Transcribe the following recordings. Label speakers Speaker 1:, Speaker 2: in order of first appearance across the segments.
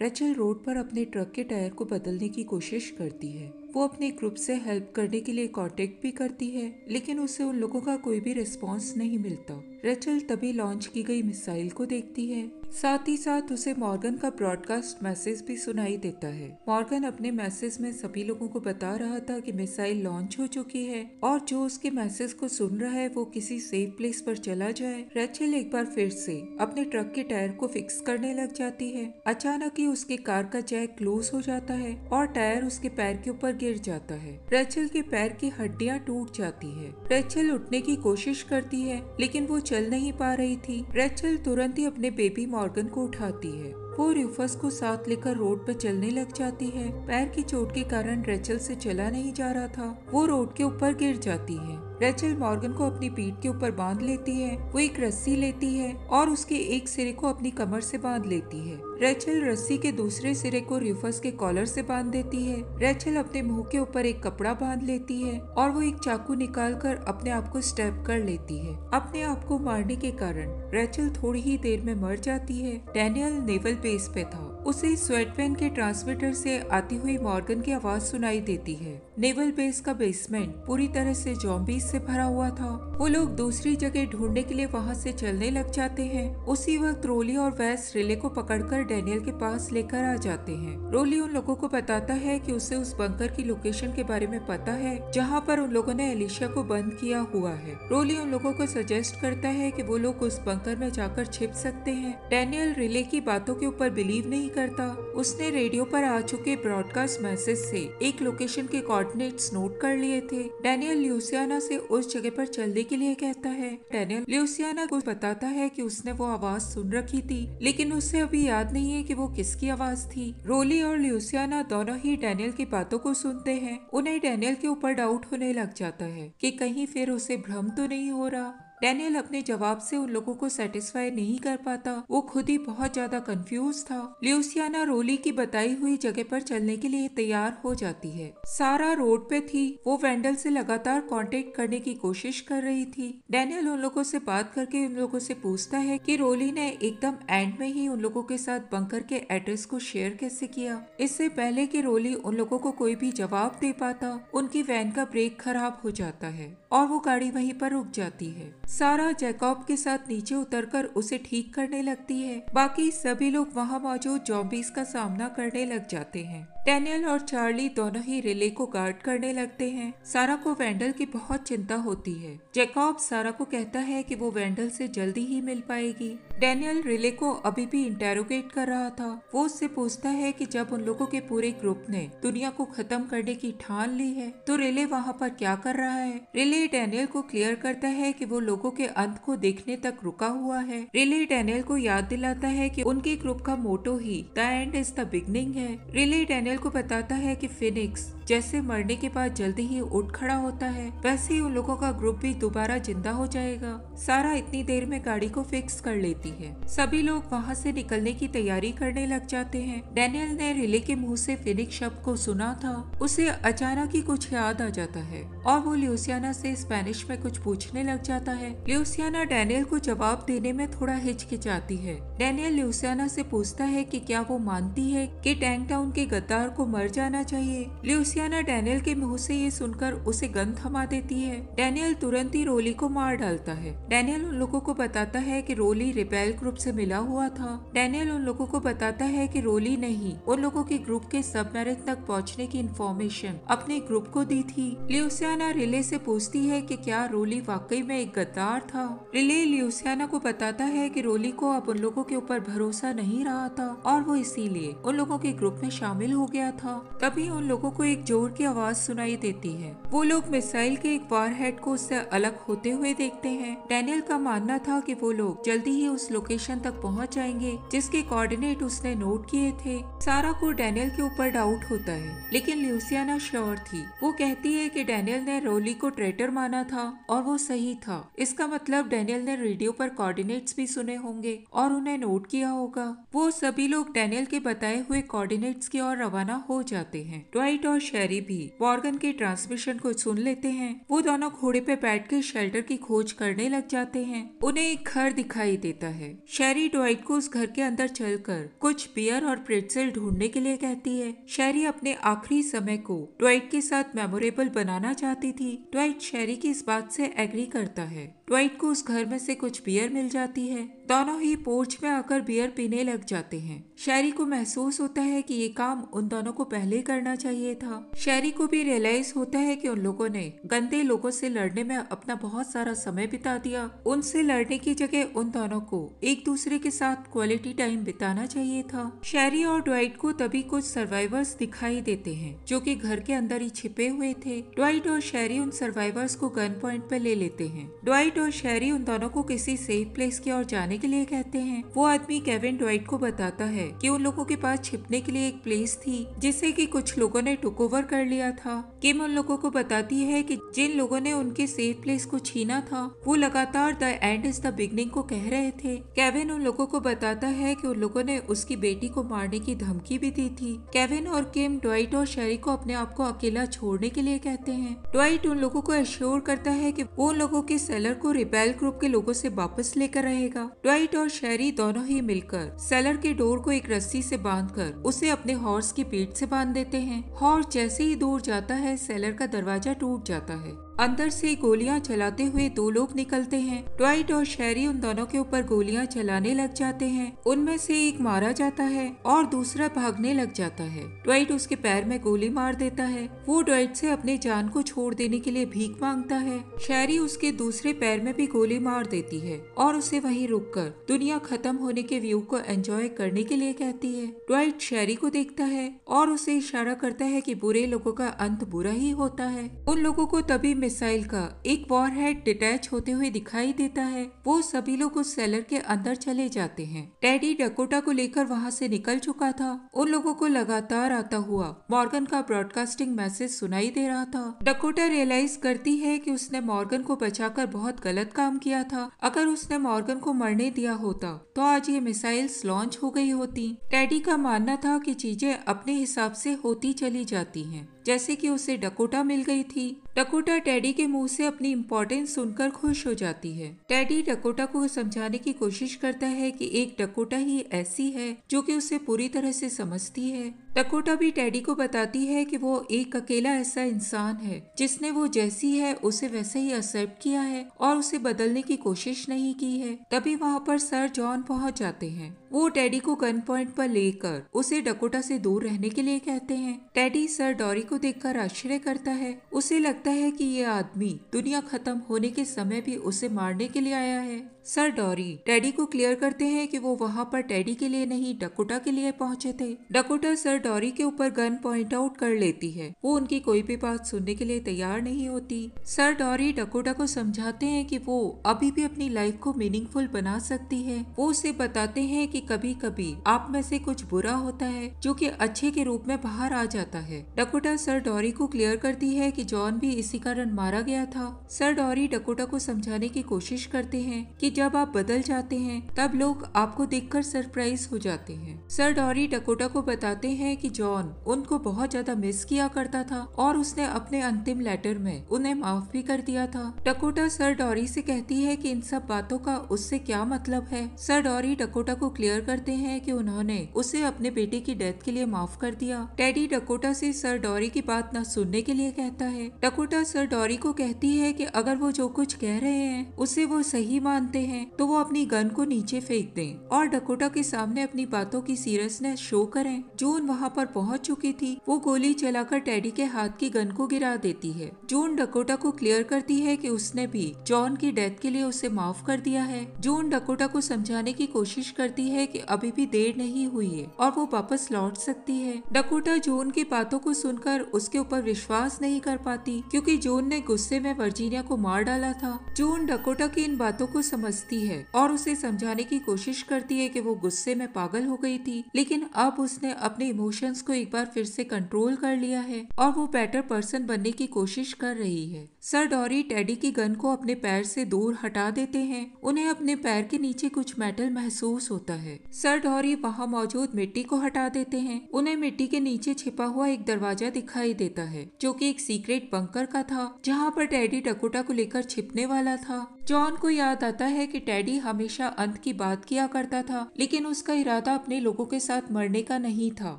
Speaker 1: Rachel road पर अपने truck के टायर को बदलने की कोशिश करती है वो अपने ग्रुप से हेल्प करने के लिए कांटेक्ट भी करती है लेकिन उसे उन लोगों का कोई भी रिस्पॉन्स नहीं मिलता रेचल तभी लॉन्च की गई मिसाइल को देखती है साथ ही साथ उसे मॉर्गन का ब्रॉडकास्ट मैसेज भी सुनाई देता है मॉर्गन अपने मैसेज में सभी लोगों को बता रहा था कि मिसाइल लॉन्च हो चुकी है और जो उसके मैसेज को सुन रहा है वो किसी सेफ प्लेस पर चला जाए रेचल एक बार फिर से अपने ट्रक के टायर को फिक्स करने लग जाती है अचानक ही उसके कार का जैक क्लोज हो जाता है और टायर उसके पैर के ऊपर गिर जाता है रेचल के पैर की हड्डियाँ टूट जाती है रेचल उठने की कोशिश करती है लेकिन वो चल नहीं पा रही थी रेचल तुरंत ही अपने बेबी मॉर्गन को उठाती है वो रूफस को साथ लेकर रोड पर चलने लग जाती है पैर की चोट के कारण रेचल से चला नहीं जा रहा था वो रोड के ऊपर गिर जाती है रेचल मॉर्गन को अपनी पीठ के ऊपर बांध लेती है वो एक रस्सी लेती है और उसके एक सिरे को अपनी कमर से बांध लेती है रेचल रस्सी के दूसरे सिरे को रिफस के कॉलर से बांध देती है रेचल अपने मुंह के ऊपर एक कपड़ा बांध लेती है और वो एक चाकू निकाल कर अपने आप को स्टेप कर लेती है अपने आप को मारने के कारण रेचल थोड़ी ही देर में मर जाती है डैनियल नेवल बेस पे था उसे स्वेटपैन के ट्रांसमीटर से आती हुई मॉर्गन की आवाज सुनाई देती है नेवल बेस का बेसमेंट पूरी तरह से जॉम्बीज से भरा हुआ था वो लोग दूसरी जगह ढूंढने के लिए वहाँ से चलने लग जाते हैं उसी वक्त रोली और वैस रिले को पकड़कर डेनियल के पास लेकर आ जाते हैं रोली उन लोगों को बताता है कि उसे उस बंकर की लोकेशन के बारे में पता है जहाँ पर उन लोगों ने एलिशिया को बंद किया हुआ है रोली उन लोगों को सजेस्ट करता है की वो लोग उस बंकर में जाकर छिप सकते हैं डेनियल रिले की बातों के ऊपर बिलीव नहीं करता उसने रेडियो पर आ चुके ब्रॉडकास्ट मैसेज से एक लोकेशन के कॉर्ड कोऑर्डिनेट्स नोट कर लिए थे डेनियल ल्यूसियाना से उस जगह पर चलने के लिए कहता है डेनियल ल्यूसियाना को बताता है कि उसने वो आवाज सुन रखी थी लेकिन उसे अभी याद नहीं है कि वो किसकी आवाज थी रोली और ल्यूसियाना दोनों ही डेनियल की बातों को सुनते हैं उन्हें डेनियल के ऊपर डाउट होने लग जाता है कि कहीं फिर उसे भ्रम तो नहीं हो रहा डैनियल अपने जवाब से उन लोगों को सेटिस्फाई नहीं कर पाता वो खुद ही बहुत ज्यादा कंफ्यूज था ल्यूसियाना रोली की बताई हुई जगह पर चलने के लिए तैयार हो जाती है सारा रोड पे थी वो वेंडल से लगातार कांटेक्ट करने की कोशिश कर रही थी डैनियल उन लोगों से बात करके उन लोगों से पूछता है की रोली ने एकदम एंड में ही उन लोगों के साथ बंकर के एड्रेस को शेयर कैसे किया इससे पहले की रोली उन लोगों को कोई भी जवाब दे पाता उनकी वैन का ब्रेक खराब हो जाता है और वो गाड़ी वहीं पर रुक जाती है सारा जैकॉब के साथ नीचे उतरकर उसे ठीक करने लगती है बाकी सभी लोग वहाँ मौजूद जॉम्बीज का सामना करने लग जाते हैं डैनियल और चार्ली दोनों ही रिले को गार्ड करने लगते हैं सारा को वेंडल की बहुत चिंता होती है जेकॉब सारा को कहता है कि वो वेंडल से जल्दी ही मिल पाएगी डैनियल रिले को अभी भी इंटेरोगेट कर रहा था वो उससे पूछता है कि जब उन लोगों के पूरे ग्रुप ने दुनिया को खत्म करने की ठान ली है तो रिले वहाँ पर क्या कर रहा है रिले डैनियल को क्लियर करता है की वो लोगों के अंत को देखने तक रुका हुआ है रिले डैनियल को याद दिलाता है की उनके ग्रुप का मोटो ही the end is the beginning है रिले डैनियल एंजल को बताता है कि फिनिक्स जैसे मरने के बाद जल्दी ही उठ खड़ा होता है वैसे ही उन लोगों का ग्रुप भी दोबारा जिंदा हो जाएगा सारा इतनी देर में गाड़ी को फिक्स कर लेती है सभी लोग वहाँ से निकलने की तैयारी करने लग जाते हैं डेनियल ने रिले के मुंह से फिनिक्स शब्द को सुना था उसे अचानक ही कुछ याद आ जाता है और वो ल्यूसियाना से स्पेनिश में कुछ पूछने लग जाता है ल्यूसियाना डैनियल को जवाब देने में थोड़ा हिचकिचाती है डैनियल ल्यूसियाना से पूछता है कि क्या वो मानती है कि टैंक टाउन के गद्दार को मर जाना चाहिए ल्यूसियाना डेनियल के मुंह से ये सुनकर उसे गन थमा देती है डेनियल तुरंत ही रोली को मार डालता है डेनियल उन लोगों को बताता है कि रोली रिपेल ग्रुप से मिला हुआ था डैनियल उन लोगों को बताता है कि रोली नहीं उन लोगों के ग्रुप के मैरिज तक पहुँचने की इन्फॉर्मेशन अपने ग्रुप को दी थी ल्यूसियाना रिले से पूछती है की क्या रोली वाकई में एक गद्दार था रिले ल्यूसियाना को बताता है की रोली को अब उन लोगों के ऊपर भरोसा नहीं रहा था और वो इसीलिए उन लोगों के ग्रुप में शामिल हो गया था तभी उन लोगों को एक जोर की आवाज सुनाई देती है वो लोग मिसाइल के एक वार हेड को उससे अलग होते हुए देखते हैं डैनियल का मानना था कि वो लोग जल्दी ही उस लोकेशन तक पहुंच जाएंगे जिसके कोऑर्डिनेट उसने नोट किए थे सारा को डैनियल के ऊपर डाउट होता है लेकिन ल्यूसियाना श्योर थी वो कहती है कि डैनियल ने रोली को ट्रेटर माना था और वो सही था इसका मतलब डैनियल ने रेडियो पर कोऑर्डिनेट्स भी सुने होंगे और उन्हें नोट किया होगा वो सभी लोग डेनियल के बताए हुए कोऑर्डिनेट्स की ओर रवाना हो जाते हैं ड्वाइट और शेरी भी मॉर्गन के ट्रांसमिशन को सुन लेते हैं वो दोनों घोड़े पे बैठ के शेल्टर की खोज करने लग जाते हैं उन्हें एक घर दिखाई देता है शेरी ड्वाइट को उस घर के अंदर चलकर कुछ बियर और प्रेटसेल ढूंढने के लिए कहती है शेरी अपने आखिरी समय को ड्वाइट के साथ मेमोरेबल बनाना चाहती थी ड्वाइट शेरी की इस बात से एग्री करता है ट्वाइट को उस घर में से कुछ बियर मिल जाती है दोनों ही पोर्च में आकर बियर पीने लग जाते हैं शैरी को महसूस होता है कि ये काम उन दोनों को पहले करना चाहिए था शैरी को भी रियलाइज होता है कि उन लोगों ने गंदे लोगों से लड़ने में अपना बहुत सारा समय बिता दिया उनसे लड़ने की जगह उन दोनों को एक दूसरे के साथ क्वालिटी टाइम बिताना चाहिए था शैरी और ड्वाइट को तभी कुछ सर्वाइवर्स दिखाई देते हैं जो की घर के अंदर ही छिपे हुए थे ड्वाइट और शैरी उन सर्वाइवर्स को गन पॉइंट पर ले लेते हैं ड्वाइट डॉयट और शहरी उन दोनों को किसी सेफ प्लेस की ओर जाने के लिए कहते हैं वो आदमी केविन डॉयट को बताता है कि उन लोगों के पास छिपने के लिए एक प्लेस थी जिसे कि कुछ लोगों ने टुक ओवर कर लिया था किम उन लोगों को बताती है कि जिन लोगों ने उनके सेफ प्लेस को छीना था वो लगातार the end is the beginning को कह रहे थे केविन उन लोगों को बताता है की उन लोगों ने उसकी बेटी को मारने की धमकी भी दी थी केविन और किम डॉइट और शेरी को अपने आप को अकेला छोड़ने के लिए कहते हैं डॉइट उन लोगों को एश्योर करता है की वो लोगों के सेलर को को रिबेल ग्रुप के लोगों से वापस लेकर रहेगा ड्वाइट और शेरी दोनों ही मिलकर सेलर के डोर को एक रस्सी से बांधकर उसे अपने हॉर्स की पीठ से बांध देते हैं हॉर्स जैसे ही दूर जाता है सेलर का दरवाजा टूट जाता है अंदर से गोलियां चलाते हुए दो लोग निकलते हैं ट्वाइट और शेरी उन दोनों के ऊपर गोलियां चलाने लग जाते हैं उनमें से एक मारा जाता है और दूसरा भागने लग जाता है ट्वाइट उसके पैर में गोली मार देता है वो ट्वाइट से अपने जान को छोड़ देने के लिए भीख मांगता है शैरी उसके दूसरे पैर में भी गोली मार देती है और उसे रुक कर दुनिया खत्म होने के व्यू को एंजॉय करने के लिए कहती है ट्वाइट शैरी को देखता है और उसे इशारा करता है की बुरे लोगों का अंत बुरा ही होता है उन लोगों को तभी मिसाइल का एक वॉर हेड डिटैच होते हुए दिखाई देता है वो सभी लोग उस सेलर के अंदर चले जाते हैं टेडी डकोटा को लेकर वहाँ से निकल चुका था उन लोगों को लगातार आता हुआ मॉर्गन का ब्रॉडकास्टिंग मैसेज सुनाई दे रहा था डकोटा रियलाइज करती है कि उसने मॉर्गन को बचाकर बहुत गलत काम किया था अगर उसने मॉर्गन को मरने दिया होता तो आज ये मिसाइल्स लॉन्च हो गई होती टेडी का मानना था कि चीजें अपने हिसाब से होती चली जाती हैं जैसे कि उसे डकोटा मिल गई थी डकोटा टैडी के मुंह से अपनी इम्पोर्टेंस सुनकर खुश हो जाती है टैडी डकोटा को समझाने की कोशिश करता है कि एक डकोटा ही ऐसी है जो कि उसे पूरी तरह से समझती है टकोटा भी टैडी को बताती है कि वो एक अकेला ऐसा इंसान है जिसने वो जैसी है उसे वैसे ही एक्सेप्ट किया है और उसे बदलने की कोशिश नहीं की है तभी वहाँ पर सर जॉन पहुँच जाते हैं वो टैडी को गन पॉइंट पर लेकर उसे डकोटा से दूर रहने के लिए कहते हैं टैडी सर डॉरी को देखकर आश्चर्य करता है उसे लगता है कि ये आदमी दुनिया खत्म होने के समय भी उसे मारने के लिए आया है सर डॉरी टेडी को क्लियर करते हैं कि वो वहाँ पर टेडी के लिए नहीं डकोटा के लिए पहुँचे थे डकोटा सर डॉरी के ऊपर गन पॉइंट आउट कर लेती है वो उनकी कोई भी बात सुनने के लिए तैयार नहीं होती सर डॉरी डकोटा को समझाते हैं कि वो अभी भी अपनी लाइफ को मीनिंगफुल बना सकती है वो उसे बताते हैं कि कभी कभी आप में से कुछ बुरा होता है जो कि अच्छे के रूप में बाहर आ जाता है डकोटा सर डॉरी को क्लियर करती है कि जॉन भी इसी कारण मारा गया था सर डॉरी डकोटा को समझाने की कोशिश करते हैं कि जब आप बदल जाते हैं तब लोग आपको देखकर सरप्राइज हो जाते हैं सर डॉरी डकोटा को बताते हैं कि जॉन उनको बहुत ज्यादा मिस किया करता था और उसने अपने अंतिम लेटर में उन्हें माफ भी कर दिया था डकोटा सर डॉरी से कहती है कि इन सब बातों का उससे क्या मतलब है सर डॉरी डकोटा को क्लियर करते हैं कि उन्होंने उसे अपने बेटे की डेथ के लिए माफ कर दिया टेडी डकोटा से सर डॉरी की बात न सुनने के लिए कहता है डकोटा सर डॉरी को कहती है कि अगर वो जो कुछ कह रहे हैं उसे वो सही मानते हैं तो वो अपनी गन को नीचे फेंक दें और डकोटा के सामने अपनी बातों की सीरियसनेस शो करें जून वहाँ पर पहुँच चुकी थी वो गोली चलाकर टेडी के हाथ की गन को गिरा देती है जून डकोटा को क्लियर करती है कि उसने भी जॉन की डेथ के लिए उसे माफ कर दिया है जून डकोटा को समझाने की कोशिश करती है कि अभी भी देर नहीं हुई है और वो वापस लौट सकती है डकोटा जून की बातों को सुनकर उसके ऊपर विश्वास नहीं कर पाती क्योंकि जून ने गुस्से में वर्जीनिया को मार डाला था जून डकोटा की इन बातों को समझ हंसती है और उसे समझाने की कोशिश करती है कि वो गुस्से में पागल हो गई थी लेकिन अब उसने अपने इमोशंस को एक बार फिर से कंट्रोल कर लिया है और वो बेटर पर्सन बनने की कोशिश कर रही है सर डॉरी टेडी की गन को अपने पैर से दूर हटा देते हैं उन्हें अपने पैर के नीचे कुछ मेटल महसूस होता है सर डॉरी वहाँ मौजूद मिट्टी को हटा देते हैं उन्हें मिट्टी के नीचे छिपा हुआ एक दरवाजा दिखाई देता है जो कि एक सीक्रेट बंकर का था जहाँ पर टेडी टकोटा को लेकर छिपने वाला था जॉन को याद आता है कि टेडी हमेशा अंत की बात किया करता था लेकिन उसका इरादा अपने लोगों के साथ मरने का नहीं था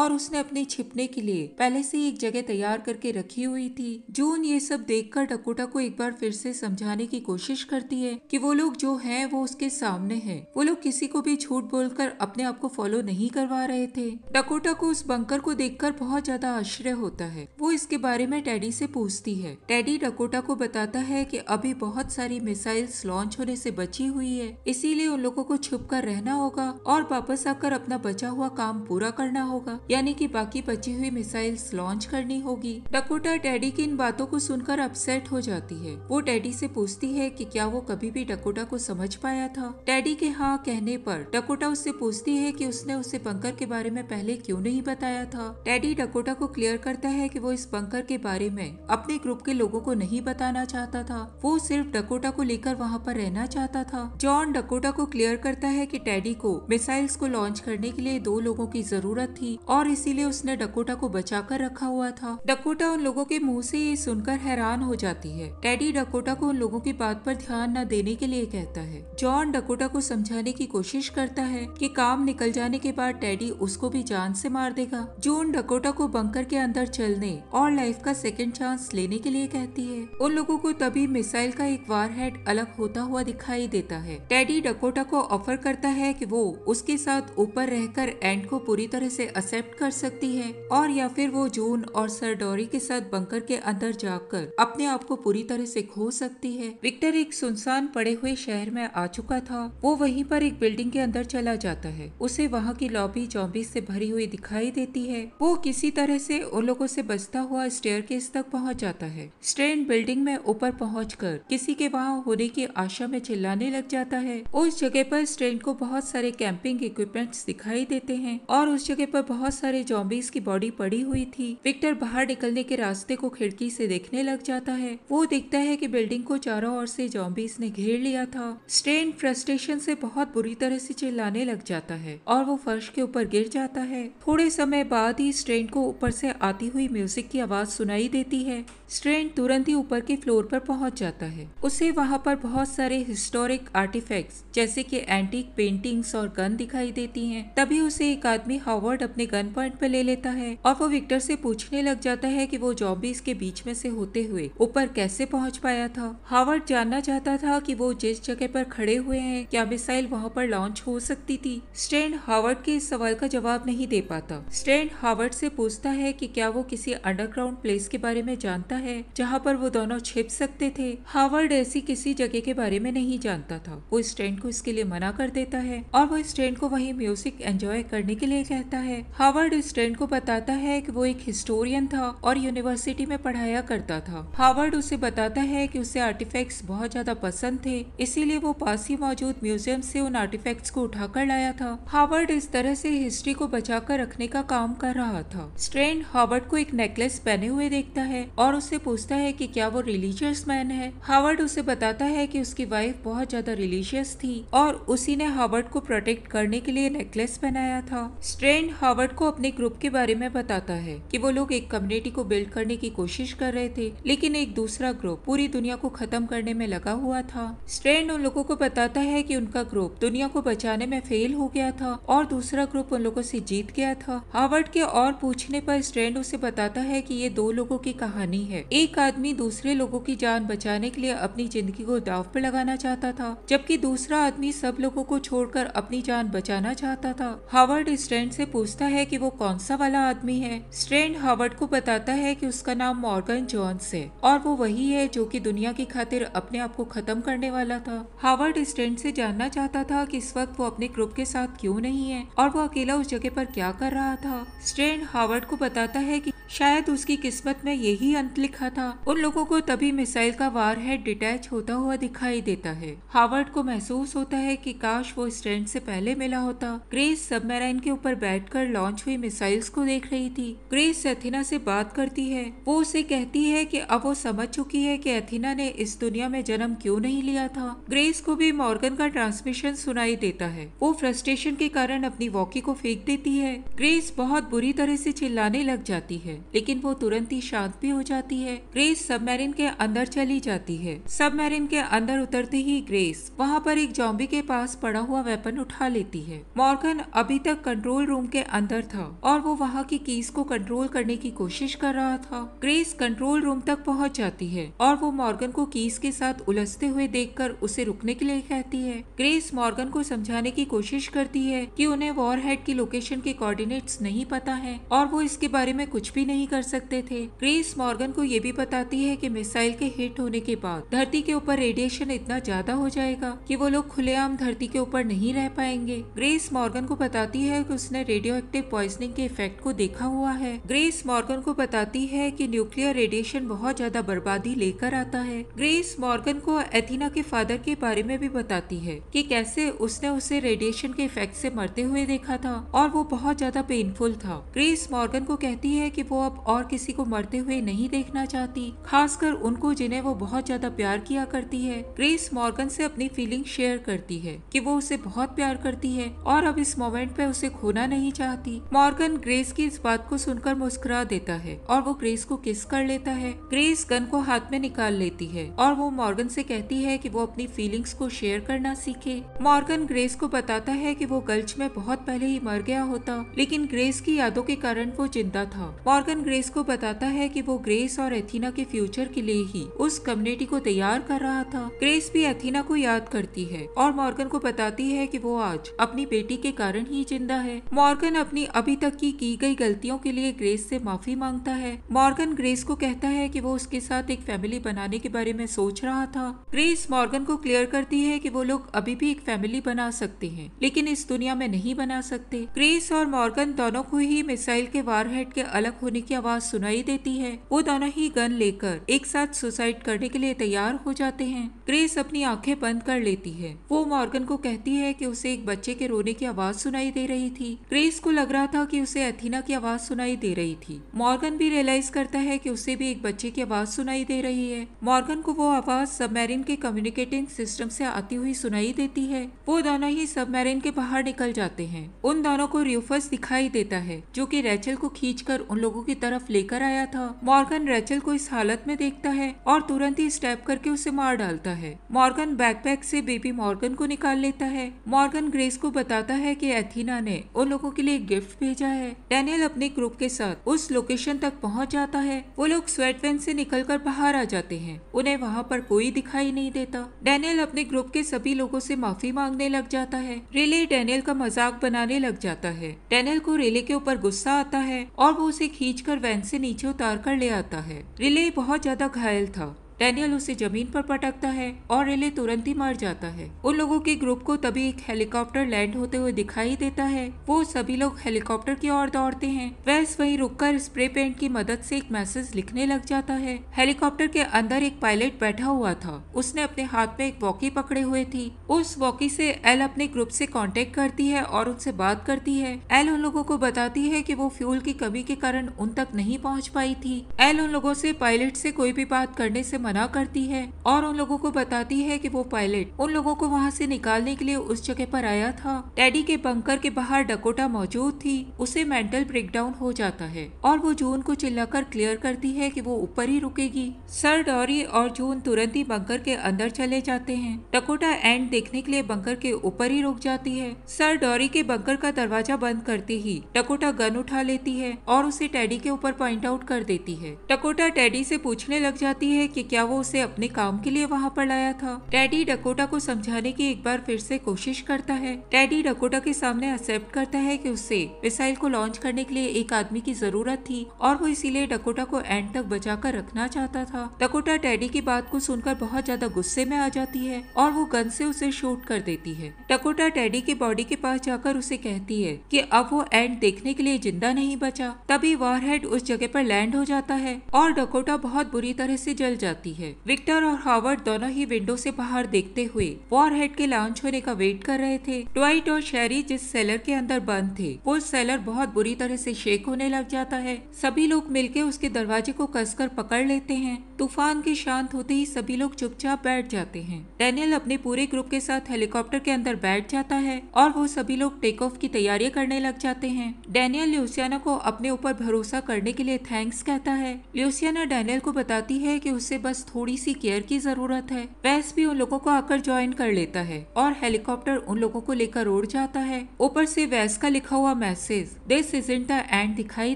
Speaker 1: और उसने अपने छिपने के लिए पहले से एक जगह तैयार करके रखी हुई थी जून ये सब देखकर डकोटा को एक बार फिर से समझाने की कोशिश करती है कि वो लोग जो हैं वो उसके सामने हैं वो लोग किसी को भी झूठ बोलकर अपने आप को फॉलो नहीं करवा रहे थे डकोटा को उस बंकर को देखकर बहुत ज्यादा आश्चर्य होता है वो इसके बारे में टैडी से पूछती है टैडी डकोटा को बताता है की अभी बहुत सारी मिसाइल्स लॉन्च होने से बची हुई है इसीलिए उन लोगों को छुप कर रहना होगा और वापस आकर अपना बचा हुआ काम पूरा करना होगा यानी कि बाकी बची हुई मिसाइल्स लॉन्च करनी होगी डकोटा टैडी की इन बातों को सुनकर अपसेट अपसेट हो जाती है वो टैडी से पूछती है कि क्या वो कभी भी डकोटा को समझ पाया था टैडी के हाँ कहने पर डकोटा उससे पूछती है कि उसने उसे बंकर के बारे में पहले क्यों नहीं बताया था टैडी डकोटा को क्लियर करता है कि वो इस बंकर के बारे में अपने ग्रुप के लोगों को नहीं बताना चाहता था वो सिर्फ डकोटा को लेकर वहाँ पर रहना चाहता था जॉन डकोटा को क्लियर करता है की टैडी को मिसाइल्स को लॉन्च करने के लिए दो लोगों की जरूरत थी और इसीलिए उसने डकोटा को बचा कर रखा हुआ था डकोटा उन लोगों के मुँह ऐसी ये सुनकर हैरान हो जाता जाती है टेडी डकोटा को उन लोगों की बात पर ध्यान न देने के लिए कहता है जॉन डकोटा को समझाने की कोशिश करता है कि काम निकल जाने के बाद टेडी उसको भी जान से मार देगा जून डकोटा को बंकर के अंदर चलने और लाइफ का सेकेंड चांस लेने के लिए कहती है उन लोगों को तभी मिसाइल का एक वार हेड अलग होता हुआ दिखाई देता है टेडी डकोटा को ऑफर करता है की वो उसके साथ ऊपर रहकर एंड को पूरी तरह से एक्सेप्ट कर सकती है और या फिर वो जून और सर डोरी के साथ बंकर के अंदर जाकर अपने आपको पूरी तरह से खो सकती है विक्टर एक सुनसान पड़े हुए शहर में आ चुका था वो वहीं पर एक बिल्डिंग के अंदर चला जाता है उसे वहाँ की लॉबी चौबीस से भरी हुई दिखाई देती है वो किसी तरह से उन लोगों से बचता हुआ स्टेयर केस तक पहुँच जाता है स्ट्रेन बिल्डिंग में ऊपर पहुँच किसी के वहाँ होने की आशा में चिल्लाने लग जाता है उस जगह पर स्ट्रेन को बहुत सारे कैंपिंग इक्विपमेंट्स दिखाई देते हैं और उस जगह पर बहुत सारे जॉम्बीज की बॉडी पड़ी हुई थी विक्टर बाहर निकलने के रास्ते को खिड़की से देखने लग जाता है है वो देखता है कि बिल्डिंग को चारों ओर से जॉम्बीज ने घेर लिया था स्ट्रेन फ्रस्ट्रेशन से बहुत बुरी तरह से चिल्लाने लग जाता है और वो फर्श के ऊपर गिर जाता है थोड़े समय बाद ही स्ट्रेन को ऊपर से आती हुई म्यूजिक की आवाज सुनाई देती है स्ट्रेन तुरंत ही ऊपर के फ्लोर पर पहुंच जाता है उसे वहां पर बहुत सारे हिस्टोरिक आर्टिफैक्ट्स जैसे कि एंटीक पेंटिंग्स और गन दिखाई देती हैं। तभी उसे एक आदमी हॉवर्ड अपने गन पॉइंट पर ले लेता है और वो विक्टर से पूछने लग जाता है कि वो जॉम्बीज के बीच में से होते हुए ऊपर कैसे पहुंच पाया था हावर्ड जानना चाहता था कि वो जिस जगह पर खड़े हुए हैं क्या मिसाइल वहां पर लॉन्च हो सकती थी स्टेन हावर्ड के इस सवाल का जवाब नहीं दे पाता स्टेन हावर्ड से पूछता है कि क्या वो किसी अंडरग्राउंड प्लेस के बारे में जानता है जहाँ पर वो दोनों छिप सकते थे हावर्ड ऐसी किसी जगह के बारे में नहीं जानता था वो स्टेन को इसके लिए मना कर देता है और वो स्टेन को वही म्यूजिक एंजॉय करने के लिए कहता है हावर्ड स्टेन को बताता है की वो एक हिस्टोरियन था और यूनिवर्सिटी में पढ़ाया करता था हावर्ड बर्ड उसे बताता है कि उसे आर्टिफैक्ट्स बहुत ज़्यादा पसंद थे इसीलिए वो पास ही मौजूद म्यूजियम से उन आर्टिफैक्ट्स को उठाकर लाया था हावर्ड इस तरह से हिस्ट्री को बचाकर रखने का काम कर रहा था स्ट्रेंड हावर्ड को एक नेकलेस पहने हुए देखता है और उसे पूछता है की क्या वो रिलीजियस मैन है हावर्ड उसे बताता है की उसकी वाइफ बहुत ज्यादा रिलीजियस थी और उसी ने हावर्ड को प्रोटेक्ट करने के लिए नेकलेस पहनाया था स्ट्रेंड हावर्ड को अपने ग्रुप के बारे में बताता है कि वो लोग एक कम्युनिटी को बिल्ड करने की कोशिश कर रहे थे लेकिन एक दूसरा ग्रुप पूरी दुनिया को खत्म करने में लगा हुआ था स्ट्रेंड उन लोगों को बताता है कि उनका ग्रुप दुनिया को बचाने में फेल हो गया था और दूसरा ग्रुप उन लोगों से जीत गया था हार्वर्ड के और पूछने पर स्ट्रेंड उसे बताता है कि ये दो लोगों की कहानी है एक आदमी दूसरे लोगों की जान बचाने के लिए अपनी जिंदगी को दाव पर लगाना चाहता था जबकि दूसरा आदमी सब लोगों को छोड़कर अपनी जान बचाना चाहता था हार्वर्ड स्ट्रेंड से पूछता है की वो कौन सा वाला आदमी है स्ट्रेंड हार्वर्ड को बताता है की उसका नाम मॉर्गन जॉन्स है और वो वही है जो कि दुनिया की खातिर अपने आप को खत्म करने वाला था हार्वर्ड स्टेंट से जानना चाहता था कि इस वक्त वो अपने ग्रुप के साथ क्यों नहीं है और वो अकेला उस जगह पर क्या कर रहा था स्टेंट हार्वर्ड को बताता है कि शायद उसकी किस्मत में यही अंत लिखा था उन लोगों को तभी मिसाइल का वार हेड डिटैच होता हुआ दिखाई देता है हार्वर्ड को महसूस होता है कि काश वो स्टैंड से पहले मिला होता ग्रेस सबमरीन के ऊपर बैठकर लॉन्च हुई मिसाइल्स को देख रही थी ग्रेस सेथिना से बात करती है वो उसे कहती है कि अब वो सब समझ चुकी है कि एथिना ने इस दुनिया में जन्म क्यों नहीं लिया था ग्रेस को भी मॉर्गन का ट्रांसमिशन सुनाई देता है वो फ्रस्ट्रेशन के कारण अपनी वॉकी को फेंक देती है ग्रेस बहुत बुरी तरह से चिल्लाने लग जाती है लेकिन वो तुरंत ही शांत भी हो जाती है ग्रेस सबमरीन के अंदर चली जाती है सबमरीन के अंदर उतरते ही ग्रेस वहाँ पर एक जॉम्बी के पास पड़ा हुआ वेपन उठा लेती है मॉर्गन अभी तक कंट्रोल रूम के अंदर था और वो वहाँ की कीज को कंट्रोल करने की कोशिश कर रहा था ग्रेस कंट्रोल रूम तक पहुँच जाती है और वो मॉर्गन को कीस के साथ उलझते हुए देखकर उसे रुकने के लिए कहती है ग्रेस मॉर्गन को समझाने की कोशिश करती है कि उन्हें वॉर हेड की लोकेशन के कोऑर्डिनेट्स नहीं पता है और वो इसके बारे में कुछ भी नहीं कर सकते थे ग्रेस मॉर्गन को ये भी बताती है कि मिसाइल के हिट होने के बाद धरती के ऊपर रेडिएशन इतना ज्यादा हो जाएगा कि वो लोग खुलेआम धरती के ऊपर नहीं रह पाएंगे ग्रेस मॉर्गन को बताती है कि उसने रेडियो एक्टिव पॉइजनिंग के इफेक्ट को देखा हुआ है ग्रेस मॉर्गन को बताती है की न्यूक्लियर रेडिएशन बहुत ज्यादा बर्बादी लेकर आता है ग्रेस मॉर्गन को एथिना के फादर के बारे में भी बताती है कि कैसे उसने उसे रेडिएशन के इफेक्ट से मरते हुए देखा था और वो बहुत ज्यादा पेनफुल था ग्रेस मॉर्गन को कहती है कि वो अब और किसी को मरते हुए नहीं देखना चाहती खासकर उनको जिन्हें वो बहुत ज्यादा प्यार किया करती है ग्रेस मॉर्गन से अपनी फीलिंग शेयर करती है कि वो उसे बहुत प्यार करती है और अब इस मोमेंट पे उसे खोना नहीं चाहती मॉर्गन ग्रेस की इस बात को सुनकर मुस्कुरा देता है और वो ग्रेस को किस कर लेता है ग्रेस गन को हाथ में निकाल लेती है और वो मॉर्गन से कहती है कि वो अपनी फीलिंग्स को शेयर करना सीखे मॉर्गन ग्रेस को बताता है कि वो गल्च में बहुत पहले ही मर गया होता लेकिन ग्रेस की यादों के कारण वो जिंदा था मॉर्गन ग्रेस को बताता है कि वो ग्रेस और एथीना के फ्यूचर के लिए ही उस कम्युनिटी को तैयार कर रहा था ग्रेस भी एथीना को याद करती है और मॉर्गन को बताती है की वो आज अपनी बेटी के कारण ही जिंदा है मॉर्गन अपनी अभी तक की की गई गलतियों के लिए ग्रेस से माफी मांगता है मॉर्गन ग्रेस को कहता है की वो उसके साथ एक फैमिली बनाने के बारे में सोच रहा था ग्रेस मॉर्गन को क्लियर करती है कि वो लोग अभी भी एक फैमिली बना सकते हैं लेकिन इस दुनिया में नहीं बना सकते ग्रेस और मॉर्गन दोनों को ही मिसाइल के वारहेड के अलग होने की आवाज सुनाई देती है वो दोनों ही गन लेकर एक साथ सुसाइड करने के लिए तैयार हो जाते हैं ग्रेस अपनी आंखें बंद कर लेती है वो मॉर्गन को कहती है कि उसे एक बच्चे के रोने की आवाज सुनाई दे रही थी ग्रेस को लग रहा था कि उसे अथीना की आवाज सुनाई दे रही थी मॉर्गन भी रियलाइज करता है कि उसे भी एक बच्चे की आवाज सुनाई दे रही है मॉर्गन को वो आवाज सबमरीन के कम्युनिकेटिंग सिस्टम से आती हुई सुनाई देती है वो दोनों ही सबमरीन के बाहर निकल जाते हैं उन दोनों को रियोफस दिखाई देता है जो की रेचल को खींच उन लोगों की तरफ लेकर आया था मॉर्गन रेचल को इस हालत में देखता है और तुरंत ही स्टेप करके उसे मार डालता है मॉर्गन बैकपैक से बेबी मॉर्गन को निकाल लेता है मॉर्गन ग्रेस को बताता है कि एथीना ने उन लोगों के लिए गिफ्ट भेजा है डेनियल अपने ग्रुप के साथ उस लोकेशन तक पहुंच जाता है वो लोग स्वेटवेन से निकल निकलकर बाहर आ जाते हैं उन्हें वहाँ पर कोई दिखाई नहीं देता डैनियल अपने ग्रुप के सभी लोगों से माफी मांगने लग जाता है रिले डैनियल का मजाक बनाने लग जाता है डैनियल को रिले के ऊपर गुस्सा आता है और वो उसे खींच कर वैन से नीचे उतार कर ले आता है रिले बहुत ज्यादा घायल था डैनियल उसे जमीन पर पटकता है और रिले तुरंत ही मर जाता है उन लोगों के ग्रुप को तभी एक हेलीकॉप्टर लैंड होते हुए दिखाई देता है वो सभी लोग हेलीकॉप्टर की ओर दौड़ते हैं वैस वहीं रुककर स्प्रे पेंट की मदद से एक मैसेज लिखने लग जाता है हेलीकॉप्टर के अंदर एक पायलट बैठा हुआ था उसने अपने हाथ में एक वॉकी पकड़े हुए थी उस वॉकी से एल अपने ग्रुप से कॉन्टेक्ट करती है और उनसे बात करती है एल उन लोगों को बताती है की वो फ्यूल की कमी के कारण उन तक नहीं पहुँच पाई थी एल उन लोगों से पायलट से कोई भी बात करने से मना करती है और उन लोगों को बताती है कि वो पायलट उन लोगों को वहाँ से निकालने के लिए उस जगह पर आया था टेडी के बंकर के बाहर डकोटा मौजूद थी उसे मेंटल ब्रेकडाउन हो जाता है और वो जून को चिल्लाकर क्लियर करती है कि वो ऊपर ही रुकेगी सर डॉरी और जून तुरंत ही बंकर के अंदर चले जाते हैं डकोटा एंड देखने के लिए बंकर के ऊपर ही रुक जाती है सर डॉरी के बंकर का दरवाजा बंद करते ही टकोटा गन उठा लेती है और उसे टेडी के ऊपर पॉइंट आउट कर देती है टकोटा टेडी से पूछने लग जाती है कि क्या क्या वो उसे अपने काम के लिए वहाँ पर लाया था टैडी डकोटा को समझाने की एक बार फिर से कोशिश करता है टैडी डकोटा के सामने एक्सेप्ट करता है कि उसे मिसाइल को लॉन्च करने के लिए एक आदमी की जरूरत थी और वो इसीलिए डकोटा को एंड तक बचा कर रखना चाहता था डकोटा टैडी की बात को सुनकर बहुत ज्यादा गुस्से में आ जाती है और वो गन से उसे शूट कर देती है डकोटा टैडी के बॉडी के पास जाकर उसे कहती है की अब वो एंड देखने के लिए जिंदा नहीं बचा तभी वारहेड उस जगह पर लैंड हो जाता है और डकोटा बहुत बुरी तरह से जल जाती जाती है विक्टर और हॉवर्ड दोनों ही विंडो से बाहर देखते हुए वॉरहेड के लॉन्च होने का वेट कर रहे थे ट्वाइट और शेरी जिस सेलर के अंदर बंद थे वो सेलर बहुत बुरी तरह से शेक होने लग जाता है सभी लोग मिलके उसके दरवाजे को कसकर पकड़ लेते हैं तूफान के शांत होते ही सभी लोग चुपचाप बैठ जाते हैं डैनियल अपने पूरे ग्रुप के साथ हेलीकॉप्टर के अंदर बैठ जाता है और वो सभी लोग टेक ऑफ की तैयारी करने लग जाते हैं डैनियल ल्यूसियाना को अपने ऊपर भरोसा करने के लिए थैंक्स कहता है ल्यूसियाना डैनियल को बताती है कि उससे बस बस थोड़ी सी केयर की जरूरत है वैस भी उन लोगों को आकर ज्वाइन कर लेता है और हेलीकॉप्टर उन लोगों को लेकर उड़ जाता है ऊपर से वैस का लिखा हुआ मैसेज दिस इजेंट एंड दिखाई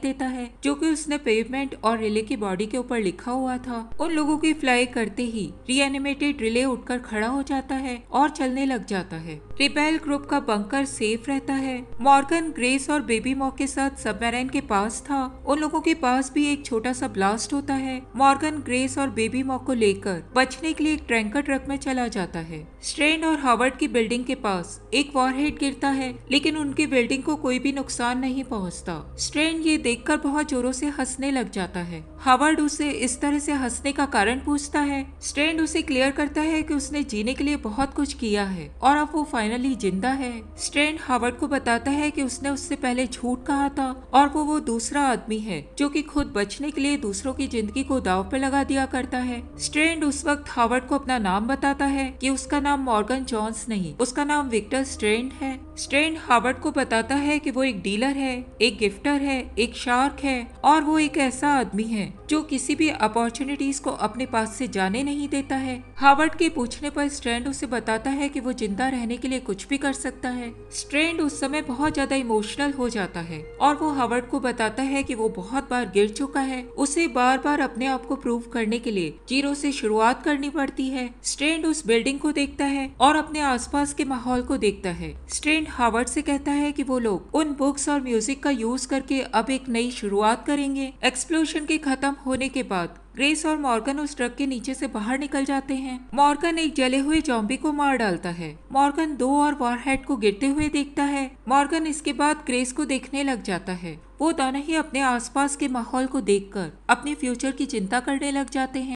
Speaker 1: देता है जो की उसने पेवमेंट और रिले की बॉडी के ऊपर लिखा हुआ था उन लोगों की फ्लाई करते ही रीएनिमेटेड रिले उठकर खड़ा हो जाता है और चलने लग जाता है रिपेल ग्रुप का बंकर सेफ रहता है मॉर्गन ग्रेस और बेबी मॉ के साथ सब के पास था उन लोगों के पास भी एक छोटा सा ब्लास्ट होता है मॉर्गन ग्रेस और बेबी एनिमा को लेकर बचने के लिए एक ट्रैंकर ट्रक में चला जाता है स्ट्रेन और हार्वर्ड की बिल्डिंग के पास एक वॉरहेड गिरता है लेकिन उनकी बिल्डिंग को कोई भी नुकसान नहीं पहुंचता स्ट्रेंड ये देखकर बहुत जोरों से हंसने लग जाता है हार्वर्ड उसे इस तरह से हंसने का कारण पूछता है स्ट्रेंड उसे क्लियर करता है कि उसने जीने के लिए बहुत कुछ किया है और अब वो फाइनली जिंदा है स्ट्रेंड हार्वर्ड को बताता है कि उसने उससे पहले झूठ कहा था और वो वो दूसरा आदमी है जो कि खुद बचने के लिए दूसरों की जिंदगी को दाव पे लगा दिया करता है है स्ट्रेंड उस वक्त हावर्ड को अपना नाम बताता है कि उसका नाम मॉर्गन जॉन्स नहीं उसका नाम विक्टर स्ट्रेंड है स्टेन हार्बर्ट को बताता है कि वो एक डीलर है एक गिफ्टर है एक शार्क है और वो एक ऐसा आदमी है जो किसी भी अपॉर्चुनिटीज को अपने पास से जाने नहीं देता है हार्बर्ट के पूछने पर स्ट्रेंड उसे बताता है कि वो जिंदा रहने के लिए कुछ भी कर सकता है स्ट्रेंड उस समय बहुत ज्यादा इमोशनल हो जाता है और वो हार्बर्ट को बताता है कि वो बहुत बार गिर चुका है उसे बार बार अपने आप को प्रूव करने के लिए जीरो से शुरुआत करनी पड़ती है स्ट्रेंड उस बिल्डिंग को देखता है और अपने आसपास के माहौल को देखता है स्ट्रेंड हार्वर्ड से कहता है कि वो लोग उन बुक्स और म्यूजिक का यूज करके अब एक नई शुरुआत करेंगे एक्सप्लोशन के खत्म होने के बाद ग्रेस और मॉर्गन उस ट्रक के नीचे से बाहर निकल जाते हैं मॉर्गन एक जले हुए जॉम्बी को मार डालता है मॉर्गन दो और वॉरहेड को गिरते हुए देखता है मॉर्गन इसके बाद ग्रेस को देखने लग जाता है वो दोनों ही अपने आसपास के माहौल को देखकर अपने फ्यूचर की चिंता करने लग जाते हैं